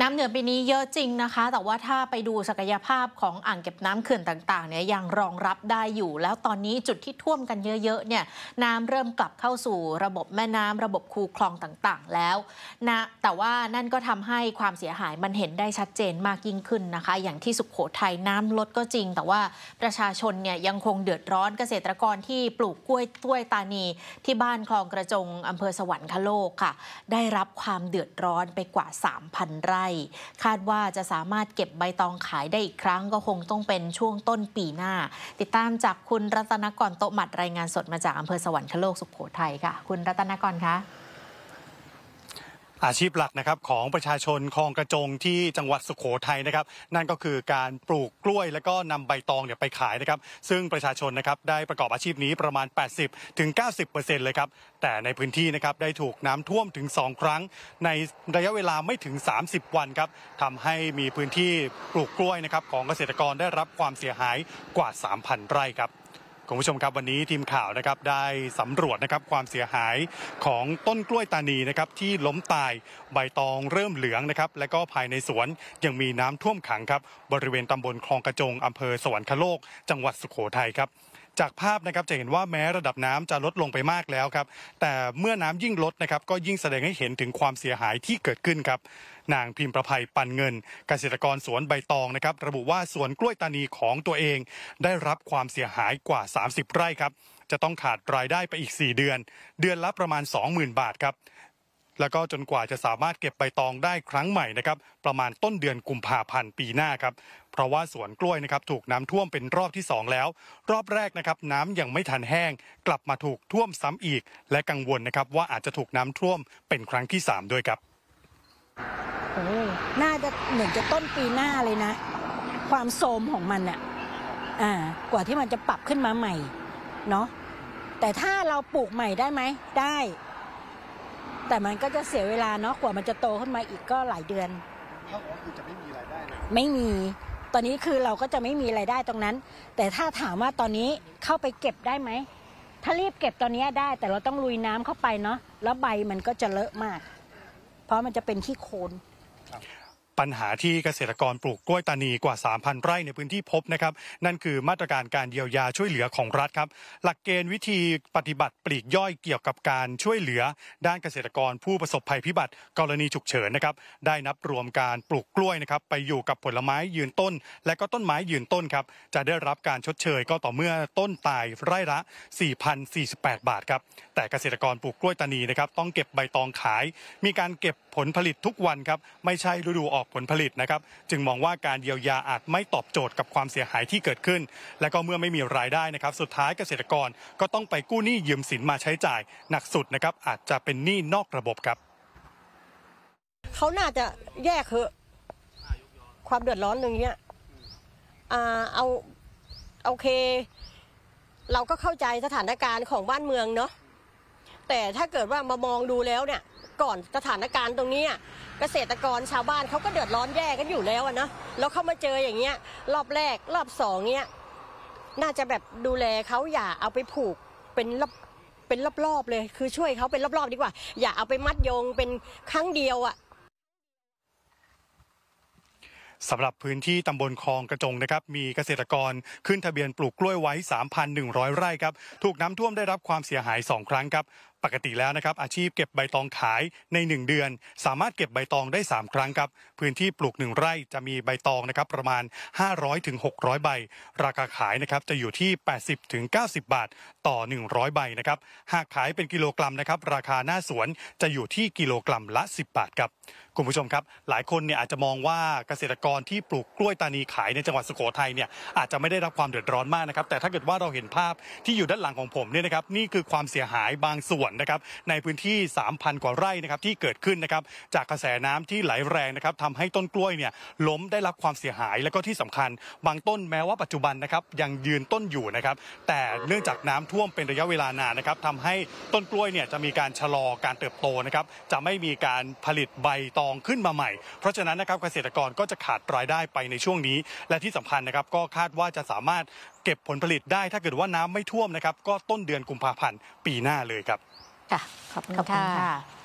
น้ำเหนือปีนี้เยอะจริงนะคะ แต่ว่าถ้าไปดูศักยภาพของอ่างเก็บน้ำเขื่อนต่างๆเนี่ยยังรองรับได้อยู่ แล้วตอนนี้จุดที่ท่วมกันเยอะๆเนี่ยน้ำเริ่มกลับเข้าสู่ระบบแม่น้ำระบบคูคลองต่างๆ แล้ว นะแต่ว่านั่นก็ทำให้ความเสียหายมันเห็นได้ชัดเจนมากยิ่งขึ้นนะคะ อย่างที่สุขโขทัยน้ำลดก็จริง แต่ว่าประชาชนเนี่ยยังคงเดือดร้อนเกษตรกรที่ปลูกกล้วยต้วยตานีที่บ้านคลองกระจงอำเภอสวรรคโลกค่ะได้รับความเดือดร้อนไปกว่า3,000ไร่คาดว่าจะสามารถเก็บใบตองขายได้อีกครั้งก็คงต้องเป็นช่วงต้นปีหน้า ติดตามจากคุณรัตนกรโตมัดรายงานสดมาจากอำเภอสวรรคโลกสุขโขทัยค่ะ คุณรัตนกรคะอาชีพหลักนะครับของประชาชนคลองกระจงที่จังหวัดสุโขทัยนะครับ นั่นก็คือการปลูกกล้วย แล้วก็นำใบตองเนี่ยไปขายนะครับ ซึ่งประชาชนนะครับได้ประกอบอาชีพนี้ประมาณ80ถึง90%เลยครับแต่ในพื้นที่นะครับได้ถูกน้ำท่วมถึง 2 ครั้ง ในระยะเวลาไม่ถึง 30 วันครับทำให้มีพื้นที่ปลูกกล้วยนะครับของเกษตรกรได้รับความเสียหายกว่า 3,000 ไร่ครับคุณผู้ชมครับวันนี้ทีมข่าวนะครับได้สำรวจนะครับความเสียหายของต้นกล้วยตานีนะครับที่ล้มตายใบตองเริ่มเหลืองนะครับและก็ภายในสวนยังมีน้ำท่วมขังครับบริเวณตำบลคลองกระจงอำเภอสวรรคโลกจังหวัดสุโขทัยครับจากภาพนะครับจะเห็นว่าแม้ระดับน้ำจะลดลงไปมากแล้วครับแต่เมื่อน้ำยิ่งลดนะครับก็ยิ่งแสดงให้เห็นถึงความเสียหายที่เกิดขึ้นครับนางพิมประภัยปันเงิน เกษตรกรสวนใบตองนะครับระบุว่าสวนกล้วยตานีของตัวเอง ได้รับความเสียหายกว่า 30 ไร่ครับจะต้องขาดรายได้ไปอีก 4 เดือน เดือนละประมาณ 20,000 บาทครับแล้วก็จนกว่าจะสามารถเก็บใบตองได้ครั้งใหม่นะครับ ประมาณต้นเดือนกุมภาพันธ์ปีหน้าครับเพราะว่าสวนกล้วยนะครับ ถูกน้ำท่วมเป็นรอบที่2แล้ว รอบแรกนะครับ น้ำยังไม่ทันแห้ง กลับมาถูกท่วมซ้ำอีกและกังวลนะครับ ว่าอาจจะถูกน้ำท่วม เป็นครั้งที่ 3 ด้วยครับโอ้น่าจะเหมือนจะต้นปีหน้าเลยนะ ความโทมของมันอะอ่ากว่าที่มันจะปรับขึ้นมาใหม่เนาะแต่ถ้าเราปลูกใหม่ได้ไหมได้แต่มันก็จะเสียเวลาเนาะกว่ามันจะโตขึ้นมาอีกก็หลายเดือนเทากับคือจะไม่มีรายได้นะ ไม่มี ตอนนี้คือเราก็จะไม่มีรายได้ตรงนั้น แต่ถ้าถามว่าตอนนี้เข้าไปเก็บได้ไหมถ้ารีบเก็บตอนนี้ได้ แต่เราต้องลุยน้ำเข้าไปเนาะแล้วใบมันก็จะเลอะมาก เพราะมันจะเป็นขี้โคลนปัญหาที่เกษตรกรปลูกกล้วยตานีกว่า 3,000 ไร่ในพื้นที่พบนะครับนั่นคือมาตรการการเยียวยาช่วยเหลือของรัฐครับหลักเกณฑ์วิธีปฏิบัติปลีกย่อยเกี่ยวกับการช่วยเหลือ ด้านเกษตรกรผู้ประสบภัยพิบัติกรณีฉุกเฉินนะครับได้นับรวมการปลูกกล้วยนะครับไปอยู่กับผลไม้ยืนต้น และก็ต้นไม้ยืนต้นครับจะได้รับการชดเชย ก็ต่อเมื่อต้นตายไร่ละ 4,048 บาทครับแต่เกษตรกรปลูกกล้วยตานีนะครับต้องเก็บใบตองขายมีการเก็บผลผลิตทุกวันครับไม่ใช่ฤดูออกผลผลิตนะครับ จึงมองว่าการเยียวยาอาจไม่ตอบโจทย์กับความเสียหายที่เกิดขึ้น และก็เมื่อไม่มีรายได้นะครับ สุดท้ายเกษตรกรก็ต้องไปกู้หนี้ยืมสินมาใช้จ่าย หนักสุดนะครับอาจจะเป็นหนี้นอกระบบครับเขาน่าจะแยกเหอะความเดือดร้อนหนึ่งเนี้ยเอาโอเคเราก็เข้าใจสถานการณ์ของบ้านเมืองเนาะแต่ถ้าเกิดว่ามามองดูแล้วเนี่ย่อนสถานการณ์ตรงนี้เกษตรกรชาวบ้านเขาก็เดือดร้อนแย่กันอยู่แล้วนะแล้วเขามาเจออย่างเงี้ย รอบแรกรอบสองเนี้ยน่าจะแบบดูแลเขาอย่าเอาไปผูกเป็นรอบเป็นรอบๆเลย คือช่วยเขาเป็นรอบๆดีกว่า อย่าเอาไปมัดโยงเป็นครั้งเดียวอะ่ะสำหรับพื้นที่ตำบลคลองกระจงนะครับ มีเกษตรกรขึ้นทะเบียนปลูกกล้วยไว้ 3,100 ไร่ครับถูกน้ำท่วมได้รับความเสียหาย2ครั้งครับปกติแล้วนะครับอาชีพเก็บใบตองขายใน 1 เดือน สามารถเก็บใบตองได้ 3 ครั้งครับพื้นที่ปลูก1ไร่จะมีใบตองนะครับประมาณ 500-600ถึง600ใบ ราคาขายนะครับจะอยู่ที่80-90ถึง90บาทต่อ 100ใบนะครับหากขายเป็นกิโลกรัมนะครับราคาหน้าสวนจะอยู่ที่กิโลกรัมละ 10 บาทครับคุณผู้ชมครับ หลายคนเนี่ยอาจจะมองว่าเกษตรกรที่ปลูกกล้วยตานีขายในจังหวัดสุโขทัยเนี่ยอาจจะไม่ได้รับความเดือดร้อนมากนะครับแต่ถ้าเกิดว่าเราเห็นภาพที่อยู่ด้านหลังของผมเนี่ยนะครับนี่คือความเสียหายบางส่วนนนะครับในพื้นที่ 3,000 กว่าไร่นะครับที่เกิดขึ้นนะครับจากกระแสน้ำที่ไหลแรงนะครับทำให้ต้นกล้วยเนี่ยล้มได้รับความเสียหาย และก็ที่สำคัญ บางต้นแม้ว่าปัจจุบันนะครับยังยืนต้นอยู่นะครับแต่เนื่องจากน้ำท่วมเป็นระยะเวลานานนะครับทำให้ต้นกล้วยเนี่ยจะมีการชะลอการเติบโตนะครับจะไม่มีการผลิตใบตองขึ้นมาใหม่ เพราะฉะนั้นนะครับเกษตรกรก็จะขาดรายได้ไปในช่วงนี้ และที่สำคัญนะครับก็คาดว่าจะสามารถเก็บผลผลิตได้ถ้าเกิดว่าน้ำไม่ท่วมนะครับ ก็ต้นเดือนกุมภาพันธ์ปีหน้าเลยครับค่ะขอบคุณค่ะ